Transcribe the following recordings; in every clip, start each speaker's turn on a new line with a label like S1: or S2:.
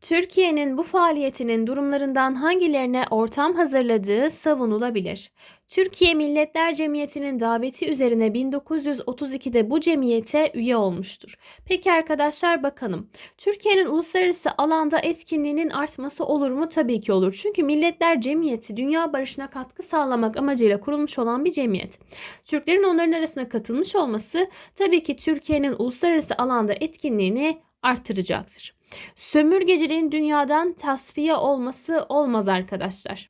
S1: Türkiye'nin bu faaliyetinin durumlarından hangilerine ortam hazırladığı savunulabilir. Türkiye Milletler Cemiyeti'nin daveti üzerine 1932'de bu cemiyete üye olmuştur. Peki arkadaşlar bakalım. Türkiye'nin uluslararası alanda etkinliğinin artması olur mu? Tabii ki olur. Çünkü Milletler Cemiyeti dünya barışına katkı sağlamak amacıyla kurulmuş olan bir cemiyet. Türklerin onların arasına katılmış olması tabii ki Türkiye'nin uluslararası alanda etkinliğini artıracaktır. Sömürgeciliğin dünyadan tasfiye olması olmaz arkadaşlar.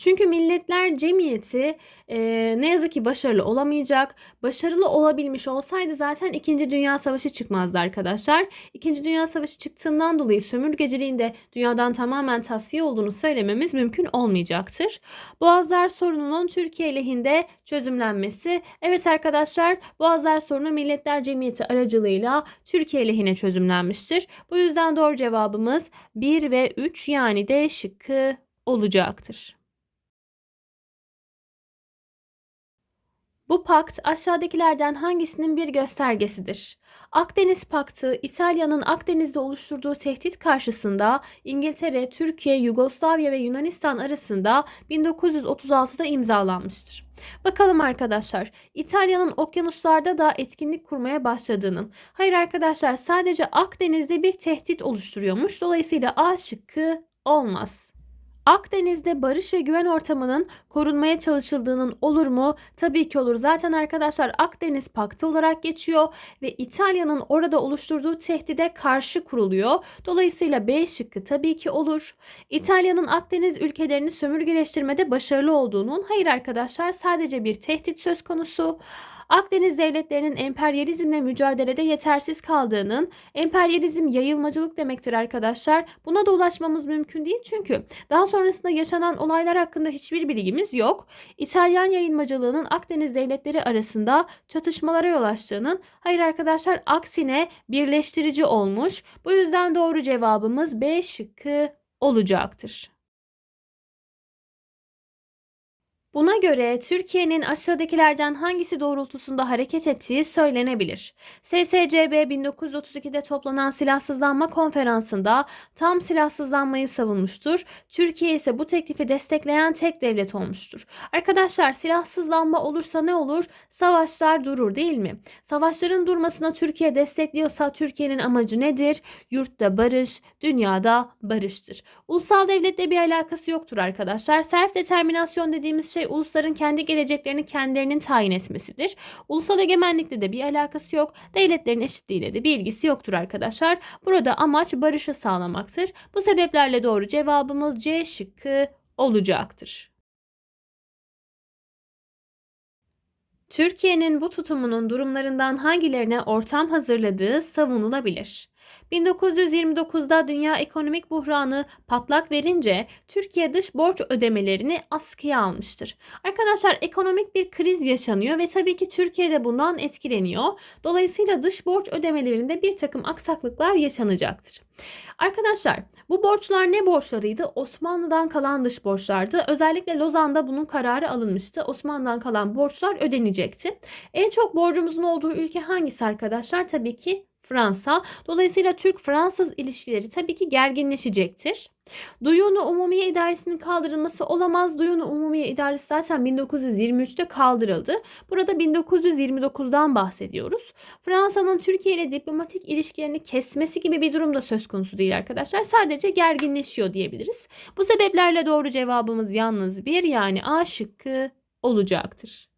S1: Çünkü milletler cemiyeti e, ne yazık ki başarılı olamayacak. Başarılı olabilmiş olsaydı zaten 2. Dünya Savaşı çıkmazdı arkadaşlar. 2. Dünya Savaşı çıktığından dolayı sömürgeciliğin de dünyadan tamamen tasfiye olduğunu söylememiz mümkün olmayacaktır. Boğazlar sorununun Türkiye lehinde çözümlenmesi. Evet arkadaşlar Boğazlar sorunu Milletler Cemiyeti aracılığıyla Türkiye lehine çözümlenmiştir. Bu yüzden doğru cevabımız 1 ve 3 yani D şıkkı olacaktır. Bu pakt aşağıdakilerden hangisinin bir göstergesidir? Akdeniz Paktı, İtalya'nın Akdeniz'de oluşturduğu tehdit karşısında İngiltere, Türkiye, Yugoslavya ve Yunanistan arasında 1936'da imzalanmıştır. Bakalım arkadaşlar, İtalya'nın okyanuslarda da etkinlik kurmaya başladığının. Hayır arkadaşlar, sadece Akdeniz'de bir tehdit oluşturuyormuş. Dolayısıyla A şıkkı olmaz. Akdeniz'de barış ve güven ortamının korunmaya çalışıldığının olur mu? Tabii ki olur. Zaten arkadaşlar Akdeniz Paktı olarak geçiyor ve İtalya'nın orada oluşturduğu tehdide karşı kuruluyor. Dolayısıyla B şıkkı tabii ki olur. İtalya'nın Akdeniz ülkelerini sömürgeleştirmede başarılı olduğunun hayır arkadaşlar sadece bir tehdit söz konusu. Akdeniz devletlerinin emperyalizmle mücadelede yetersiz kaldığının, emperyalizm yayılmacılık demektir arkadaşlar. Buna da ulaşmamız mümkün değil çünkü daha sonrasında yaşanan olaylar hakkında hiçbir bilgimiz yok. İtalyan yayılmacılığının Akdeniz devletleri arasında çatışmalara yol açtığının, hayır arkadaşlar aksine birleştirici olmuş. Bu yüzden doğru cevabımız B şıkkı olacaktır. Buna göre Türkiye'nin aşağıdakilerden hangisi doğrultusunda hareket ettiği söylenebilir. SSCB 1932'de toplanan silahsızlanma konferansında tam silahsızlanmayı savunmuştur. Türkiye ise bu teklifi destekleyen tek devlet olmuştur. Arkadaşlar silahsızlanma olursa ne olur? Savaşlar durur değil mi? Savaşların durmasına Türkiye destekliyorsa Türkiye'nin amacı nedir? Yurtta barış, dünyada barıştır. Ulusal devletle bir alakası yoktur arkadaşlar. Serf determinasyon dediğimiz şey şey ulusların kendi geleceklerini kendilerinin tayin etmesidir. Ulusal egemenlikle de bir alakası yok. Devletlerin eşitliğiyle de bir ilgisi yoktur arkadaşlar. Burada amaç barışı sağlamaktır. Bu sebeplerle doğru cevabımız C şıkkı olacaktır. Türkiye'nin bu tutumunun durumlarından hangilerine ortam hazırladığı savunulabilir? 1929'da dünya ekonomik buhranı patlak verince Türkiye dış borç ödemelerini askıya almıştır. Arkadaşlar ekonomik bir kriz yaşanıyor ve tabii ki Türkiye de bundan etkileniyor. Dolayısıyla dış borç ödemelerinde bir takım aksaklıklar yaşanacaktır. Arkadaşlar bu borçlar ne borçlarıydı? Osmanlı'dan kalan dış borçlardı. Özellikle Lozan'da bunun kararı alınmıştı. Osmanlı'dan kalan borçlar ödenecekti. En çok borcumuzun olduğu ülke hangisi arkadaşlar? Tabii ki Fransa. Dolayısıyla Türk-Fransız ilişkileri tabii ki gerginleşecektir. Duyunu Umumiye İdaresi'nin kaldırılması olamaz. Duyunu Umumiye İdaresi zaten 1923'te kaldırıldı. Burada 1929'dan bahsediyoruz. Fransa'nın Türkiye ile diplomatik ilişkilerini kesmesi gibi bir durum da söz konusu değil arkadaşlar. Sadece gerginleşiyor diyebiliriz. Bu sebeplerle doğru cevabımız yalnız bir yani A şıkkı olacaktır.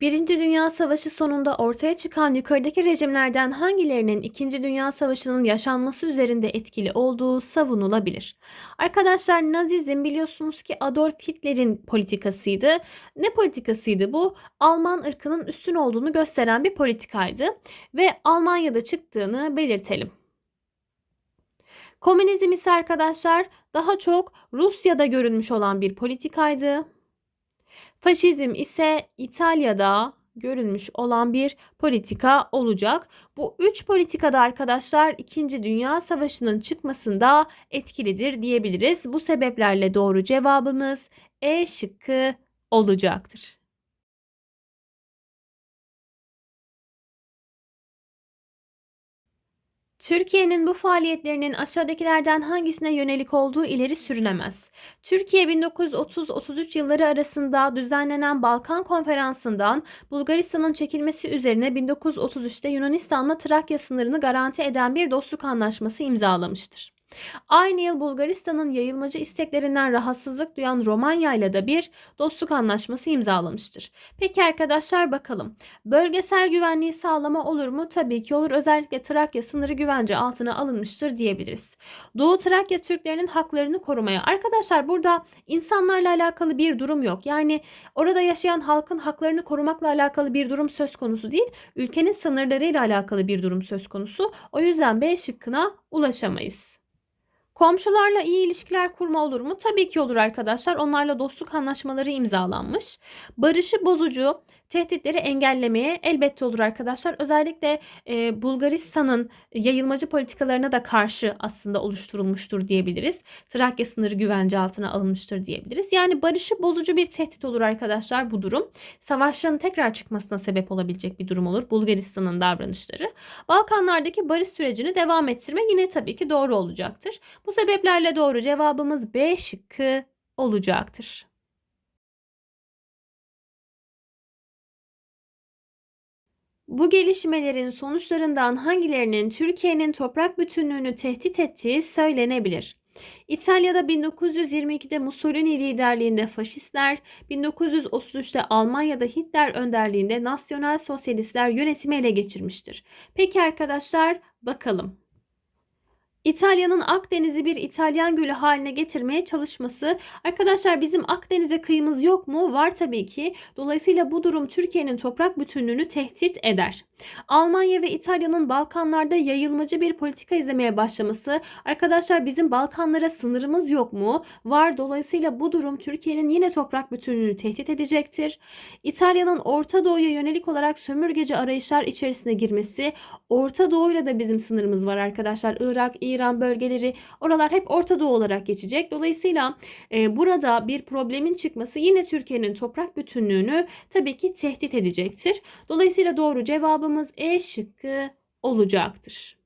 S1: Birinci Dünya Savaşı sonunda ortaya çıkan yukarıdaki rejimlerden hangilerinin İkinci Dünya Savaşı'nın yaşanması üzerinde etkili olduğu savunulabilir. Arkadaşlar Nazizm biliyorsunuz ki Adolf Hitler'in politikasıydı. Ne politikasıydı bu? Alman ırkının üstün olduğunu gösteren bir politikaydı ve Almanya'da çıktığını belirtelim. Komünizm ise arkadaşlar daha çok Rusya'da görünmüş olan bir politikaydı. Faşizm ise İtalya'da görülmüş olan bir politika olacak. Bu üç politikada arkadaşlar 2. Dünya Savaşı'nın çıkmasında etkilidir diyebiliriz. Bu sebeplerle doğru cevabımız E şıkkı olacaktır. Türkiye'nin bu faaliyetlerinin aşağıdakilerden hangisine yönelik olduğu ileri sürülemez. Türkiye 1930-33 yılları arasında düzenlenen Balkan Konferansı'ndan Bulgaristan'ın çekilmesi üzerine 1933'te Yunanistan'la Trakya sınırını garanti eden bir dostluk anlaşması imzalamıştır. Aynı yıl Bulgaristan'ın yayılmacı isteklerinden rahatsızlık duyan Romanya ile de bir dostluk anlaşması imzalamıştır. Peki arkadaşlar bakalım. Bölgesel güvenliği sağlama olur mu? Tabii ki olur. Özellikle Trakya sınırı güvence altına alınmıştır diyebiliriz. Doğu Trakya Türklerinin haklarını korumaya. Arkadaşlar burada insanlarla alakalı bir durum yok. Yani orada yaşayan halkın haklarını korumakla alakalı bir durum söz konusu değil. Ülkenin sınırlarıyla alakalı bir durum söz konusu. O yüzden B şıkkına ulaşamayız. Komşularla iyi ilişkiler kurma olur mu? Tabii ki olur arkadaşlar. Onlarla dostluk anlaşmaları imzalanmış. Barışı bozucu, tehditleri engellemeye elbette olur arkadaşlar. Özellikle e, Bulgaristan'ın yayılmacı politikalarına da karşı aslında oluşturulmuştur diyebiliriz. Trakya sınırı güvence altına alınmıştır diyebiliriz. Yani barışı bozucu bir tehdit olur arkadaşlar bu durum. Savaşların tekrar çıkmasına sebep olabilecek bir durum olur Bulgaristan'ın davranışları. Balkanlardaki barış sürecini devam ettirme yine tabii ki doğru olacaktır. Bu sebeplerle doğru cevabımız B şıkkı olacaktır. Bu gelişmelerin sonuçlarından hangilerinin Türkiye'nin toprak bütünlüğünü tehdit ettiği söylenebilir. İtalya'da 1922'de Mussolini liderliğinde faşistler, 1933'te Almanya'da Hitler önderliğinde nasyonel sosyalistler yönetimi ele geçirmiştir. Peki arkadaşlar bakalım. İtalya'nın Akdeniz'i bir İtalyan gölü haline getirmeye çalışması. Arkadaşlar bizim Akdeniz'e kıyımız yok mu? Var tabii ki. Dolayısıyla bu durum Türkiye'nin toprak bütünlüğünü tehdit eder. Almanya ve İtalya'nın Balkanlarda yayılmacı bir politika izlemeye başlaması. Arkadaşlar bizim Balkanlara sınırımız yok mu? Var. Dolayısıyla bu durum Türkiye'nin yine toprak bütünlüğünü tehdit edecektir. İtalya'nın Orta Doğu'ya yönelik olarak sömürgeci arayışlar içerisine girmesi. Orta Doğu'yla da bizim sınırımız var arkadaşlar. Irak, İran bölgeleri oralar hep Orta Doğu olarak geçecek. Dolayısıyla e, burada bir problemin çıkması yine Türkiye'nin toprak bütünlüğünü tabii ki tehdit edecektir. Dolayısıyla doğru cevabımız E şıkkı olacaktır.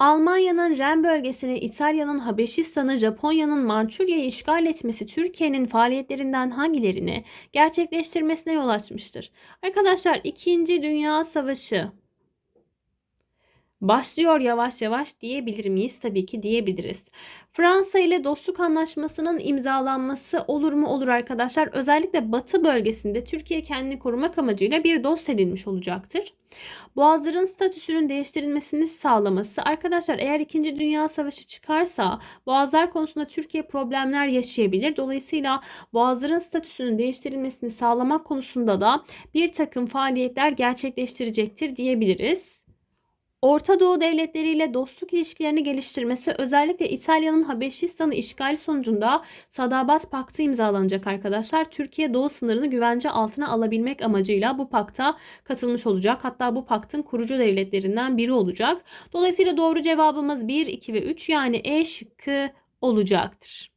S1: Almanya'nın Ren bölgesini İtalya'nın Habeşistan'ı Japonya'nın Mançurya'yı işgal etmesi Türkiye'nin faaliyetlerinden hangilerini gerçekleştirmesine yol açmıştır? Arkadaşlar 2. Dünya Savaşı başlıyor yavaş yavaş diyebilir miyiz? Tabii ki diyebiliriz. Fransa ile dostluk anlaşmasının imzalanması olur mu olur arkadaşlar? Özellikle batı bölgesinde Türkiye kendini korumak amacıyla bir dost edinmiş olacaktır. Boğazların statüsünün değiştirilmesini sağlaması arkadaşlar eğer 2. Dünya Savaşı çıkarsa boğazlar konusunda Türkiye problemler yaşayabilir. Dolayısıyla boğazların statüsünün değiştirilmesini sağlamak konusunda da bir takım faaliyetler gerçekleştirecektir diyebiliriz. Orta Doğu devletleriyle dostluk ilişkilerini geliştirmesi özellikle İtalya'nın Habeşistan'ı işgali sonucunda Sadabat Paktı imzalanacak arkadaşlar. Türkiye Doğu sınırını güvence altına alabilmek amacıyla bu pakta katılmış olacak. Hatta bu paktın kurucu devletlerinden biri olacak. Dolayısıyla doğru cevabımız 1, 2 ve 3 yani E şıkkı olacaktır.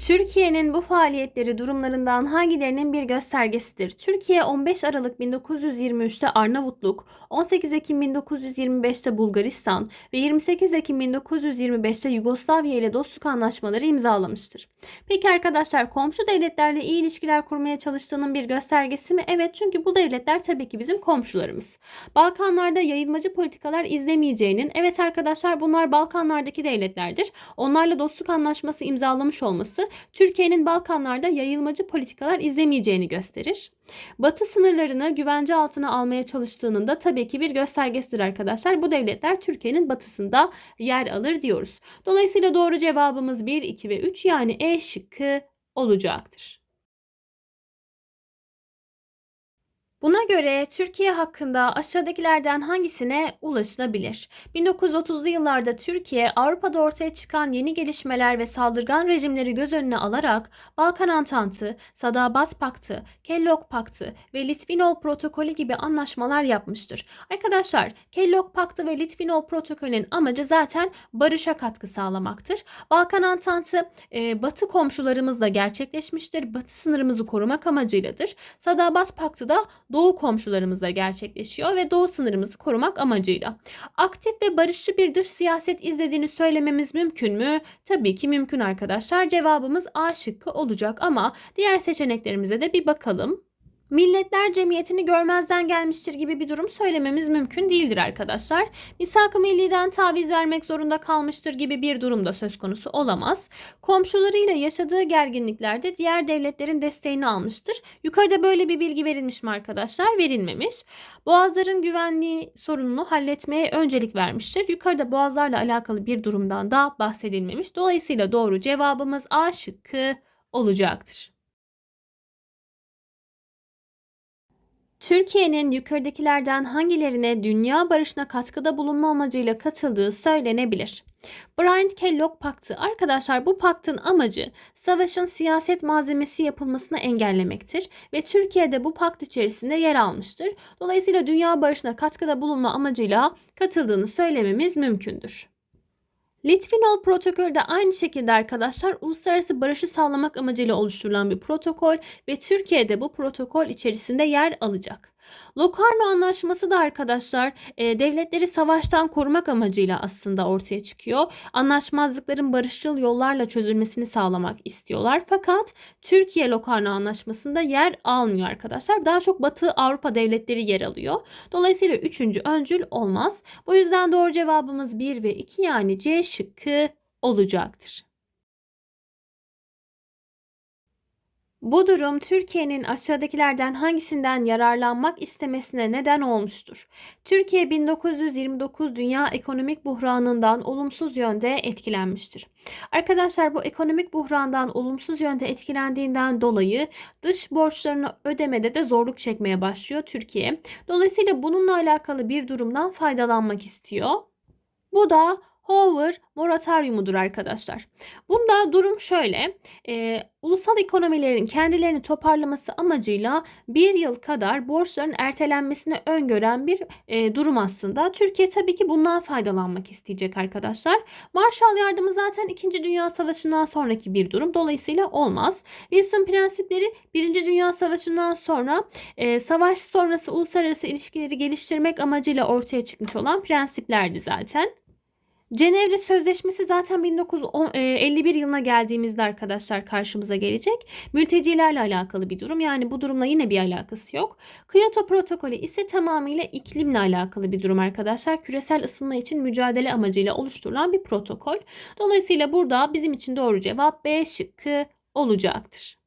S1: Türkiye'nin bu faaliyetleri durumlarından hangilerinin bir göstergesidir? Türkiye 15 Aralık 1923'te Arnavutluk, 18 Ekim 1925'te Bulgaristan ve 28 Ekim 1925'te Yugoslavya ile dostluk anlaşmaları imzalamıştır. Peki arkadaşlar komşu devletlerle iyi ilişkiler kurmaya çalıştığının bir göstergesi mi? Evet çünkü bu devletler tabii ki bizim komşularımız. Balkanlarda yayılmacı politikalar izlemeyeceğinin, evet arkadaşlar bunlar Balkanlardaki devletlerdir. Onlarla dostluk anlaşması imzalamış olması Türkiye'nin Balkanlarda yayılmacı politikalar izlemeyeceğini gösterir. Batı sınırlarını güvence altına almaya çalıştığının da tabii ki bir göstergesidir arkadaşlar. Bu devletler Türkiye'nin batısında yer alır diyoruz. Dolayısıyla doğru cevabımız 1, 2 ve 3 yani E şıkkı olacaktır. Buna göre Türkiye hakkında aşağıdakilerden hangisine ulaşılabilir? 1930'lu yıllarda Türkiye, Avrupa'da ortaya çıkan yeni gelişmeler ve saldırgan rejimleri göz önüne alarak Balkan Antantı, Sadabat Paktı, Kellogg Paktı ve Litvinov Protokolü gibi anlaşmalar yapmıştır. Arkadaşlar, Kellogg Paktı ve Litvinov Protokolü'nün amacı zaten barışa katkı sağlamaktır. Balkan Antantı, e, Batı komşularımızla gerçekleşmiştir. Batı sınırımızı korumak amacıyladır. Sadabat Paktı da doğu komşularımızla gerçekleşiyor ve doğu sınırımızı korumak amacıyla. Aktif ve barışçı bir dış siyaset izlediğini söylememiz mümkün mü? Tabii ki mümkün arkadaşlar. Cevabımız A şıkkı olacak ama diğer seçeneklerimize de bir bakalım. Milletler Cemiyeti'ni görmezden gelmiştir gibi bir durum söylememiz mümkün değildir arkadaşlar. Misak-ı Milli'den taviz vermek zorunda kalmıştır gibi bir durum da söz konusu olamaz. Komşularıyla yaşadığı gerginliklerde diğer devletlerin desteğini almıştır. Yukarıda böyle bir bilgi verilmiş mi arkadaşlar? Verilmemiş. Boğazların güvenliği sorununu halletmeye öncelik vermiştir. Yukarıda boğazlarla alakalı bir durumdan da bahsedilmemiş. Dolayısıyla doğru cevabımız A şıkkı olacaktır. Türkiye'nin yukarıdakilerden hangilerine dünya barışına katkıda bulunma amacıyla katıldığı söylenebilir. Bryant Kellogg Paktı arkadaşlar bu paktın amacı savaşın siyaset malzemesi yapılmasını engellemektir ve Türkiye'de bu pakt içerisinde yer almıştır. Dolayısıyla dünya barışına katkıda bulunma amacıyla katıldığını söylememiz mümkündür. Litvinol protokolü de aynı şekilde arkadaşlar uluslararası barışı sağlamak amacıyla oluşturulan bir protokol ve Türkiye'de bu protokol içerisinde yer alacak. Locarno Anlaşması da arkadaşlar e, devletleri savaştan korumak amacıyla aslında ortaya çıkıyor. Anlaşmazlıkların barışçıl yollarla çözülmesini sağlamak istiyorlar. Fakat Türkiye Locarno Anlaşması'nda yer almıyor arkadaşlar. Daha çok Batı Avrupa devletleri yer alıyor. Dolayısıyla üçüncü öncül olmaz. Bu yüzden doğru cevabımız 1 ve 2 yani C şıkkı olacaktır. Bu durum Türkiye'nin aşağıdakilerden hangisinden yararlanmak istemesine neden olmuştur. Türkiye 1929 dünya ekonomik buhranından olumsuz yönde etkilenmiştir. Arkadaşlar bu ekonomik buhrandan olumsuz yönde etkilendiğinden dolayı dış borçlarını ödemede de zorluk çekmeye başlıyor Türkiye. Dolayısıyla bununla alakalı bir durumdan faydalanmak istiyor. Bu da Hoover moratoriumudur arkadaşlar. Bunda durum şöyle. E, ulusal ekonomilerin kendilerini toparlaması amacıyla bir yıl kadar borçların ertelenmesini öngören bir e, durum aslında. Türkiye tabii ki bundan faydalanmak isteyecek arkadaşlar. Marshall yardımı zaten 2. Dünya Savaşı'ndan sonraki bir durum. Dolayısıyla olmaz. Wilson prensipleri 1. Dünya Savaşı'ndan sonra e, savaş sonrası uluslararası ilişkileri geliştirmek amacıyla ortaya çıkmış olan prensiplerdi zaten. Cenevre Sözleşmesi zaten 1951 e, yılına geldiğimizde arkadaşlar karşımıza gelecek. Mültecilerle alakalı bir durum. Yani bu durumla yine bir alakası yok. Kyoto Protokolü ise tamamıyla iklimle alakalı bir durum arkadaşlar. Küresel ısınma için mücadele amacıyla oluşturulan bir protokol. Dolayısıyla burada bizim için doğru cevap B şıkkı olacaktır.